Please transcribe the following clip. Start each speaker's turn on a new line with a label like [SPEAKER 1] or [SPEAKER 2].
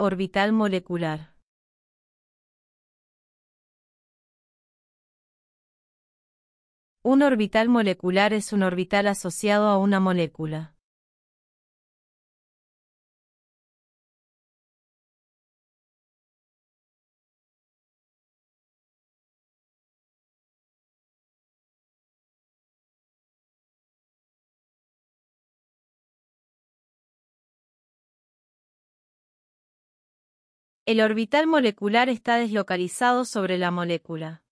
[SPEAKER 1] Orbital molecular. Un orbital molecular es un orbital asociado a una molécula. El orbital molecular está deslocalizado sobre la molécula.